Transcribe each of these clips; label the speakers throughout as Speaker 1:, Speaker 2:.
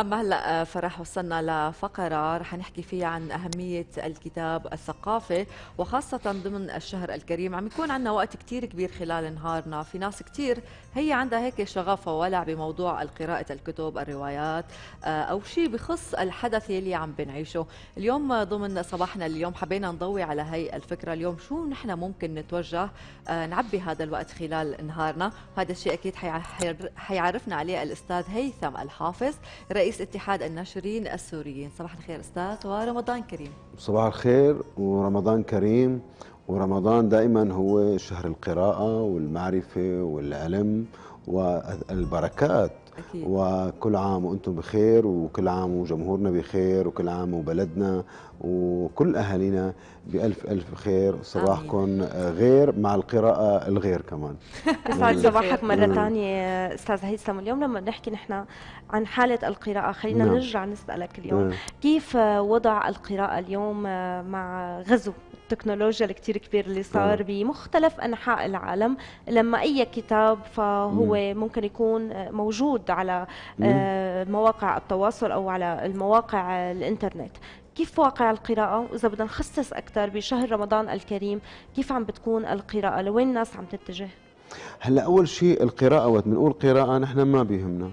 Speaker 1: أما هلأ آه، فرح وصلنا لفقرة رح نحكي فيها عن أهمية الكتاب الثقافي وخاصة ضمن الشهر الكريم عم يكون عندنا وقت كتير كبير خلال نهارنا في ناس كتير هي عندها هيك شغف وولع بموضوع قراءة الكتب الروايات آه، أو شيء بخص الحدث يلي عم بنعيشه اليوم ضمن صباحنا اليوم حبينا نضوي على هي الفكرة اليوم شو نحن ممكن نتوجه آه، نعبي هذا الوقت خلال نهارنا وهذا الشيء أكيد حيعرفنا عليه الأستاذ هيثم الحافظ رئيس رئيس اتحاد الناشرين السوريين صباح الخير أستاذ ورمضان كريم
Speaker 2: صباح الخير ورمضان كريم ورمضان دائما هو شهر القراءة والمعرفة والعلم والبركات أكيد. وكل عام وانتم بخير وكل عام وجمهورنا بخير وكل عام وبلدنا وكل اهالينا بالف الف خير صباحكم غير مع القراءه الغير كمان يسعد صباحك مره ثانيه
Speaker 1: استاذ هيثم اليوم لما بنحكي نحن عن حاله القراءه خلينا نعم. نرجع نسالك اليوم نعم. كيف وضع القراءه اليوم مع غزو التكنولوجيا الكتير كبير اللي صار نعم. بمختلف انحاء العالم لما اي كتاب فهو ممكن يكون موجود على آه، مواقع التواصل او على المواقع الانترنت كيف واقع القراءة وإذا بدنا نخصص أكثر بشهر رمضان الكريم كيف عم بتكون القراءة لوين الناس عم تتجه؟
Speaker 2: هلا أول شيء القراءة وقت بنقول قراءة نحن ما بيهمنا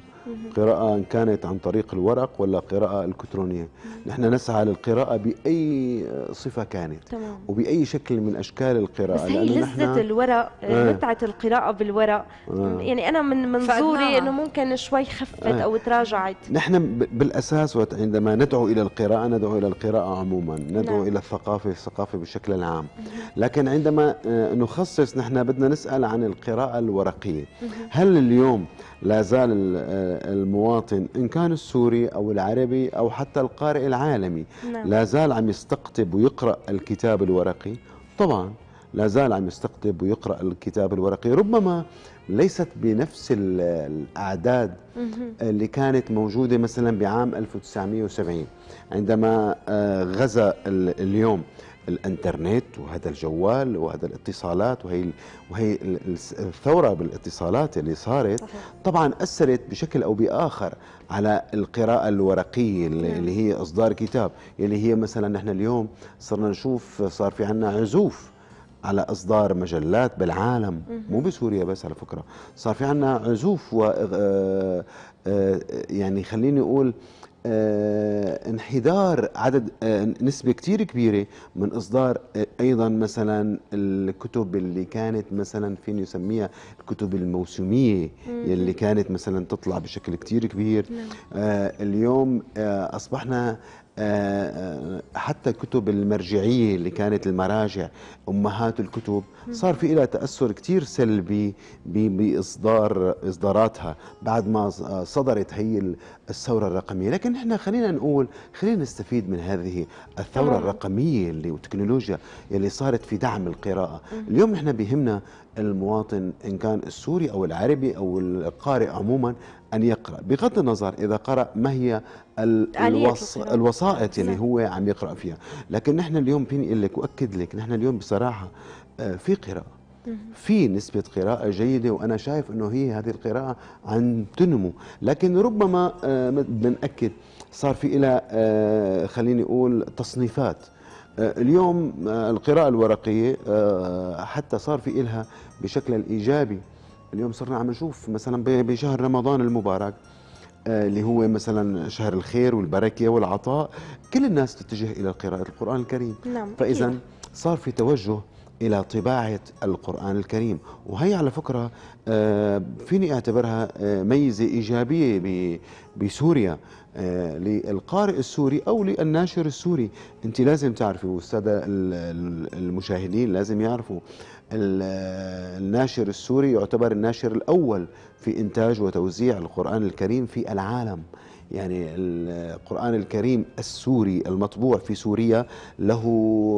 Speaker 2: قراءة إن كانت عن طريق الورق ولا قراءة إلكترونية نحن نسعى للقراءة بأي صفة كانت تمام. وبأي شكل من أشكال القراءة بس هي لذة الورق آه. متعة
Speaker 1: القراءة بالورق آه. يعني أنا من منظوري أنه ممكن شوي خفت آه. أو تراجعت
Speaker 2: نحن بالأساس عندما ندعو إلى القراءة ندعو إلى القراءة عموما ندعو نعم. إلى الثقافة الثقافة بشكل عام لكن عندما آه، نخصص نحن بدنا نسأل عن القراءة الورقية هل اليوم لا زال آه، المواطن إن كان السوري أو العربي أو حتى القارئ العالمي نعم. لا زال عم يستقطب ويقرأ الكتاب الورقي طبعا لا زال عم يستقطب ويقرأ الكتاب الورقي ربما ليست بنفس الأعداد اللي كانت موجودة مثلا بعام 1970 عندما آه، غزا اليوم الانترنت وهذا الجوال وهذا الاتصالات وهي وهي الثوره بالاتصالات اللي صارت طبعا اثرت بشكل او باخر على القراءه الورقيه نعم. اللي هي اصدار كتاب اللي هي مثلا نحن اليوم صرنا نشوف صار في عندنا عزوف على اصدار مجلات بالعالم مو بسوريا بس على فكره صار في عندنا عزوف و آه، آه، يعني خليني اقول آه، انحدار عدد آه، نسبه كتير كبيره من اصدار آه، ايضا مثلا الكتب اللي كانت مثلا فين يسميها الكتب الموسميه اللي كانت مثلا تطلع بشكل كتير كبير نعم. اليوم اصبحنا آه، آه، حتى كتب المرجعية اللي كانت المراجع أمهات الكتب صار في لها تأثر كتير سلبي بإصدار إصداراتها بعد ما آه، صدرت هي الثورة الرقمية لكن إحنا خلينا نقول خلينا نستفيد من هذه الثورة الرقمية اللي والتكنولوجيا اللي صارت في دعم القراءة اليوم إحنا بيهمنا المواطن إن كان السوري أو العربي أو القارئ عموما أن يقرأ بغض النظر إذا قرأ ما هي الوص... الوسائط اللي هو عم يقرأ فيها لكن نحن اليوم فيني أقول لك وأكد لك نحن اليوم بصراحة آه، في قراءة في نسبة قراءة جيدة وأنا شايف أنه هي هذه القراءة عم تنمو لكن ربما آه، بنأكد صار في إلى آه، خليني أقول تصنيفات آه، اليوم آه، القراءة الورقية آه، حتى صار في إلها بشكل الإيجابي اليوم صرنا عم نشوف مثلا بشهر رمضان المبارك اللي هو مثلا شهر الخير والبركة والعطاء كل الناس تتجه إلى قراءة القرآن الكريم نعم فإذا صار في توجه الى طباعه القران الكريم وهي على فكره آه، فيني اعتبرها آه، ميزه ايجابيه بسوريا آه، للقارئ السوري او للناشر السوري انت لازم تعرفي والساده المشاهدين لازم يعرفوا الناشر السوري يعتبر الناشر الاول في انتاج وتوزيع القران الكريم في العالم يعني القرآن الكريم السوري المطبوع في سوريا له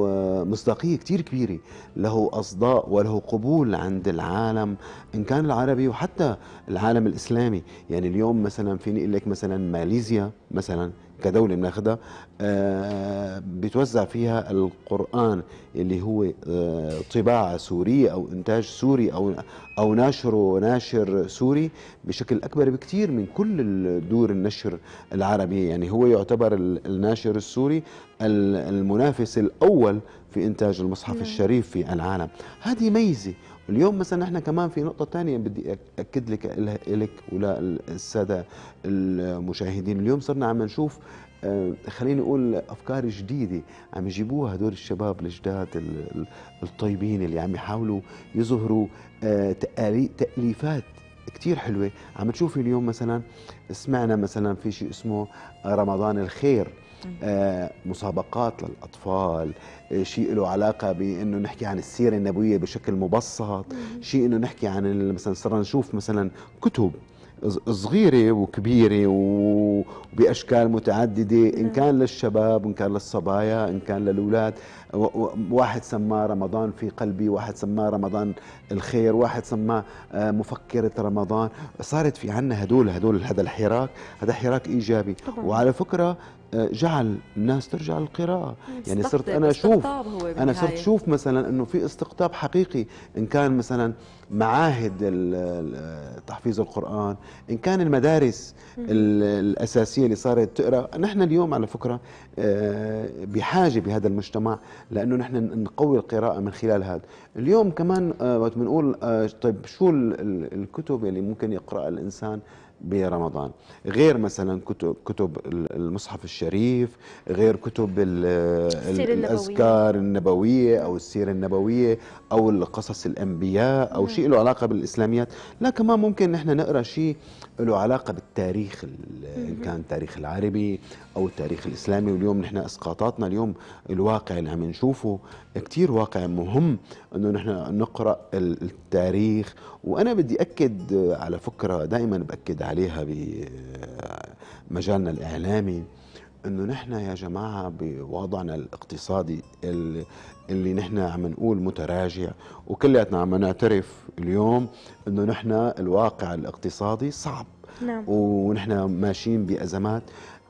Speaker 2: آه، مصداقية كتير كبيرة له أصداء وله قبول عند العالم إن كان العربي وحتى العالم الإسلامي يعني اليوم مثلا فيني لك مثلا ماليزيا مثلا كدولة بناخدها آه، بتوزع فيها القرآن اللي هو آه، طباعة سورية أو إنتاج سوري أو أو ناشره ناشر سوري بشكل أكبر بكثير من كل دور النشر العربية يعني هو يعتبر الناشر السوري المنافس الأول في إنتاج المصحف مم. نعم. الشريف في العالم هذه ميزة اليوم مثلا احنا كمان في نقطة ثانية بدي أكد لك إلك ولا السادة المشاهدين اليوم صرنا عم نشوف آه، خليني اقول افكار جديده عم يجيبوها هدول الشباب الجداد الطيبين اللي عم يحاولوا يظهروا آه، تاليفات كتير حلوه عم تشوفي اليوم مثلا سمعنا مثلا في شيء اسمه رمضان الخير آه، مسابقات للاطفال آه، شيء له علاقه بانه نحكي عن السيره النبويه بشكل مبسط شيء انه نحكي عن مثلا صرنا نشوف مثلا كتب صغيرة وكبيرة وبأشكال متعددة إن نعم. كان للشباب وإن كان للصبايا إن كان للأولاد واحد سماه رمضان في قلبي واحد سماه رمضان الخير واحد سماه آه، مفكرة رمضان صارت في عنا هدول هدول هذا الحراك هذا حراك إيجابي طبعا. وعلى فكرة جعل الناس ترجع للقراءه يعني صرت انا اشوف انا صرت اشوف مثلا انه في استقطاب حقيقي ان كان مثلا معاهد تحفيظ القران ان كان المدارس الاساسيه اللي صارت تقرا نحن اليوم على فكره آه، بحاجه بهذا المجتمع لانه نحن نقوي القراءه من خلال هذا اليوم كمان آه، وقت بنقول آه، طيب شو الكتب اللي ممكن يقراها الانسان برمضان غير مثلا كتب, كتب المصحف الشريف غير كتب الأذكار النبوية أو السيرة النبوية أو القصص الأنبياء أو شيء له علاقة بالإسلاميات لا كمان ممكن نحن نقرأ شيء له علاقة بالتاريخ إن كان التاريخ العربي أو التاريخ الإسلامي واليوم نحن إسقاطاتنا اليوم الواقع اللي عم نشوفه كثير واقع مهم أنه نحن نقرأ التاريخ وأنا بدي أكد على فكرة دائما باكد عليها بمجالنا الإعلامي انه نحن يا جماعه بوضعنا الاقتصادي اللي, اللي نحن عم نقول متراجع وكلياتنا عم نعترف اليوم انه نحن الواقع الاقتصادي صعب نعم. ونحن ماشيين بازمات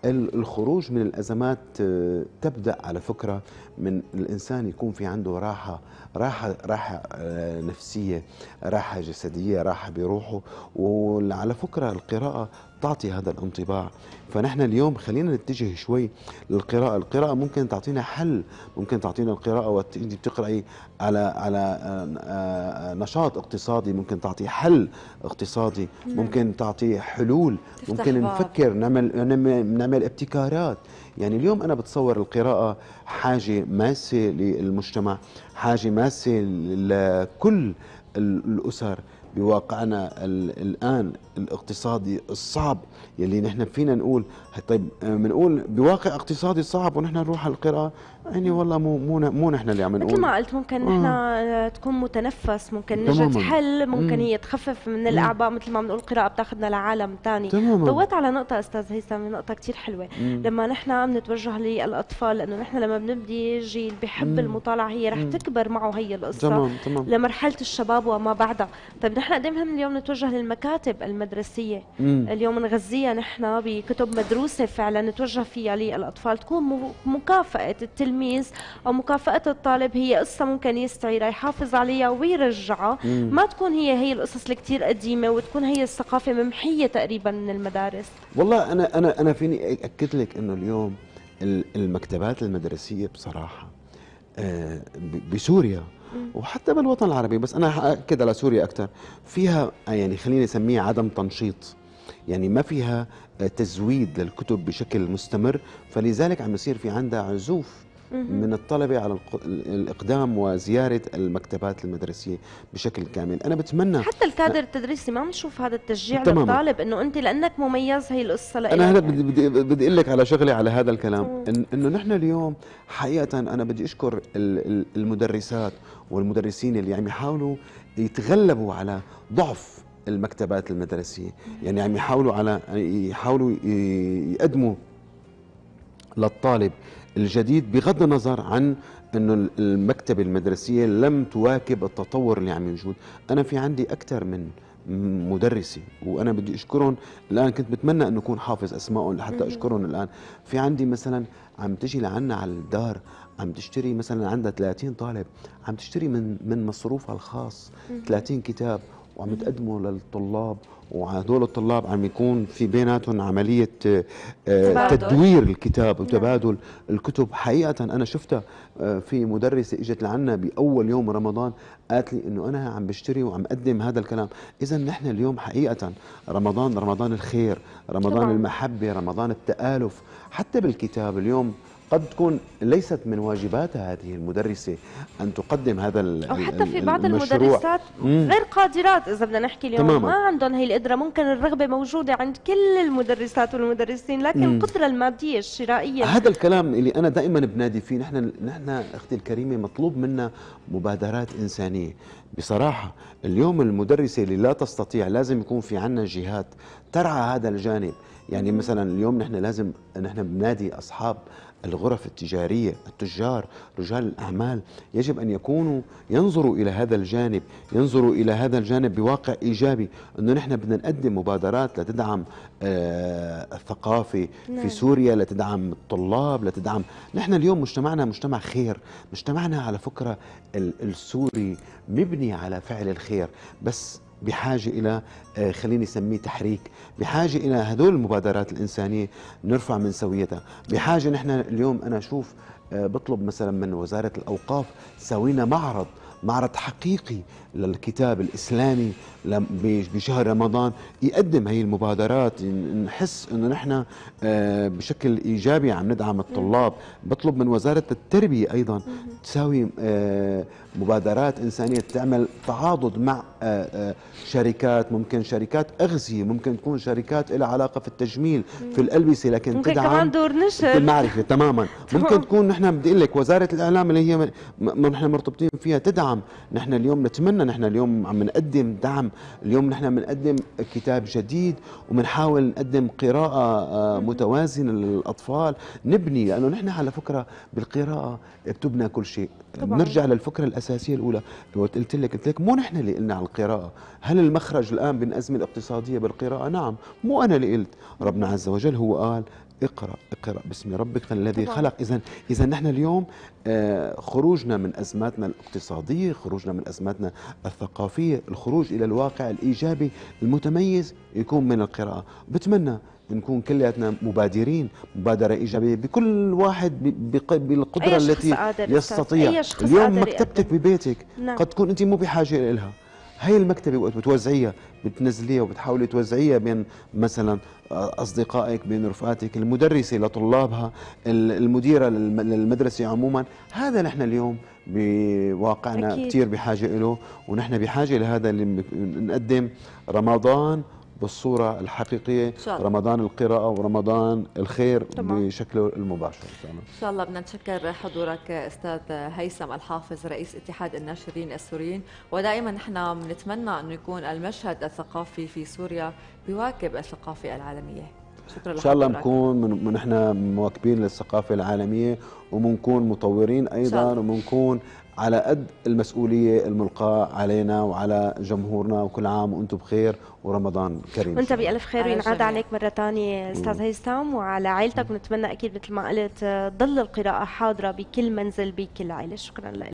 Speaker 2: الخروج من الأزمات آه، تبدأ على فكرة من الإنسان يكون في عنده راحة راحة راحة آه، نفسية راحة جسدية راحة بروحه وعلى فكرة القراءة تعطي هذا الانطباع فنحن اليوم خلينا نتجه شوي للقراءة القراءة ممكن تعطينا حل ممكن تعطينا القراءة وانت بتقرأي على على آه، آه، نشاط اقتصادي ممكن تعطي حل اقتصادي ممكن تعطي حلول ممكن نفكر نعمل نعمل ابتكارات يعني اليوم انا بتصور القراءه حاجه ماسه للمجتمع حاجه ماسه لكل الاسر بواقعنا الان الاقتصادي الصعب يلي نحن فينا نقول طيب بنقول آه، بواقع اقتصادي صعب ونحن نروح على القراءه يعني والله مو مو مو نحن اللي عم نقول مثل ما
Speaker 1: قلت ممكن نحن آه. تكون متنفس ممكن نجد حل ممكن هي تخفف من الاعباء مثل ما بنقول القراءه بتاخذنا لعالم ثاني ضويت على نقطه استاذ هيثم نقطه كثير حلوه مم. لما نحن بنتوجه للاطفال لانه نحن لما بنبدي جيل بحب المطالعه هي رح تكبر معه هي القصه تمام تمام لمرحله الشباب وما بعدها طيب نحن قد إيه مهم اليوم نتوجه للمكاتب المدرسيه مم. اليوم نغذيها نحن بكتب مدروسه فعلا نتوجه فيها للاطفال تكون مكافاه التلميذ التلميذ او مكافاه الطالب هي قصه ممكن يستعيرها يحافظ عليها ويرجعها ما تكون هي هي القصص اللي كثير قديمه وتكون هي الثقافه ممحيه تقريبا من المدارس
Speaker 2: والله انا انا انا فيني اكد لك انه اليوم المكتبات المدرسيه بصراحه آه، بسوريا وحتى بالوطن العربي بس انا حاكد على سوريا اكثر فيها آه، يعني خليني اسميها عدم تنشيط يعني ما فيها آه، تزويد للكتب بشكل مستمر فلذلك عم يصير في عندها عزوف من الطلبة على الإقدام وزيارة المكتبات المدرسية بشكل كامل أنا بتمنى حتى
Speaker 1: الكادر التدريسي ما نشوف هذا التشجيع تماما. للطالب أنه أنت لأنك مميز هي القصة لأ أنا هلا يعني.
Speaker 2: بدي, بدي أقول لك على شغلة على هذا الكلام إن أنه نحن اليوم حقيقة أنا بدي أشكر المدرسات والمدرسين اللي عم يحاولوا يتغلبوا على ضعف المكتبات المدرسية يعني عم يحاولوا على يعني يحاولوا يقدموا للطالب الجديد بغض النظر عن انه المكتبه المدرسيه لم تواكب التطور اللي عم يوجد انا في عندي اكثر من مدرسي وانا بدي اشكرهم الان كنت بتمنى انه اكون حافظ اسمائهم لحتى اشكرهم الان في عندي مثلا عم تجي لعنا على الدار عم تشتري مثلا عندها 30 طالب عم تشتري من من مصروفها الخاص 30 كتاب وعم تقدمه للطلاب وهدول الطلاب عم يكون في بيناتهم عملية آه، تبادل. تدوير الكتاب نعم. وتبادل الكتب حقيقة أنا شفتها آه، في مدرسة إجت لعنا بأول يوم رمضان قالت لي أنه أنا عم بشتري وعم أقدم هذا الكلام إذا نحن اليوم حقيقة رمضان رمضان الخير رمضان طبعا. المحبة رمضان التآلف حتى بالكتاب اليوم قد تكون ليست من واجباتها هذه المدرسة أن تقدم هذا أو حتى في بعض المشروع. المدرسات غير
Speaker 1: قادرات إذا بدنا نحكي اليوم تماما. ما عندهم هي القدرة ممكن الرغبة موجودة عند كل المدرسات والمدرسين لكن القدرة المادية الشرائية هذا
Speaker 2: الكلام اللي أنا دائما بنادي فيه نحن نحن أختي الكريمة مطلوب منا مبادرات إنسانية بصراحة اليوم المدرسة اللي لا تستطيع لازم يكون في عنا جهات ترعى هذا الجانب يعني مثلا اليوم نحن لازم نحن بنادي أصحاب الغرف التجارية التجار رجال الأعمال يجب أن يكونوا ينظروا إلى هذا الجانب ينظروا إلى هذا الجانب بواقع إيجابي أنه نحن بدنا نقدم مبادرات لتدعم آه، الثقافة في نعم. سوريا لتدعم الطلاب لتدعم نحن اليوم مجتمعنا مجتمع خير مجتمعنا على فكرة السوري مبني على فعل الخير بس بحاجة إلى آه، خليني أسميه تحريك بحاجة إلى هدول المبادرات الإنسانية نرفع من سويتها بحاجة نحن اليوم أنا أشوف آه، بطلب مثلا من وزارة الأوقاف سوينا معرض معرض حقيقي للكتاب الإسلامي بشهر رمضان يقدم هي المبادرات نحس انه نحن آه، بشكل ايجابي عم ندعم الطلاب بطلب من وزاره التربيه ايضا تساوي آه، مبادرات انسانيه تعمل تعاضد مع آه، شركات ممكن شركات اغذيه ممكن تكون شركات لها علاقه في التجميل في الالبسه لكن ممكن تدعم كمان دور نشر المعرفه تماما ممكن تكون نحن بدي اقول لك وزاره الاعلام اللي هي نحن مرتبطين فيها تدعم نحن اليوم نتمنى نحن اليوم عم نقدم دعم اليوم نحن بنقدم كتاب جديد وبنحاول نقدم قراءة آه، متوازنة للأطفال نبني لأنه نحن على فكرة بالقراءة بتبنى كل شيء طبعا. بنرجع للفكرة الأساسية الأولى قلت لك قلت لك مو نحن اللي قلنا على القراءة هل المخرج الآن بالأزمة الاقتصادية بالقراءة نعم مو أنا اللي قلت ربنا عز وجل هو قال اقرا اقرا باسم ربك الذي خلق اذا اذا نحن اليوم آه، خروجنا من ازماتنا الاقتصاديه خروجنا من ازماتنا الثقافيه الخروج الى الواقع الايجابي المتميز يكون من القراءه بتمنى نكون كلياتنا مبادرين مبادرة إيجابية بكل واحد بالقدرة التي يستطيع اليوم مكتبتك ببيتك نعم. قد تكون أنت مو بحاجة إلها هاي المكتبه وقت بتوزعيها بتنزليها وبتحاولي توزعيها بين مثلا آه، اصدقائك بين رفقاتك المدرسه لطلابها المديره للمدرسه عموما هذا نحن اليوم بواقعنا كثير بحاجه له ونحن بحاجه لهذا اللي نقدم رمضان بالصورة الحقيقية شاء الله. رمضان القراءة ورمضان الخير بشكله المباشر إن
Speaker 1: شاء الله بدنا نشكر حضورك أستاذ هيثم الحافظ رئيس اتحاد الناشرين السوريين ودائما نحن بنتمنى أنه يكون المشهد الثقافي في سوريا بيواكب الثقافة العالمية شكرا ان شاء الله نكون
Speaker 2: من, من احنا مواكبين للثقافه العالميه وبنكون مطورين ايضا وبنكون على قد المسؤوليه الملقاه علينا وعلى جمهورنا وكل عام وانتم بخير ورمضان كريم وانت
Speaker 1: بالف خير وينعاد عليك مره ثانيه استاذ هيثم وعلى عائلتك ونتمنى اكيد مثل ما قلت تضل آه، القراءه حاضره بكل منزل بكل عائله شكرا لك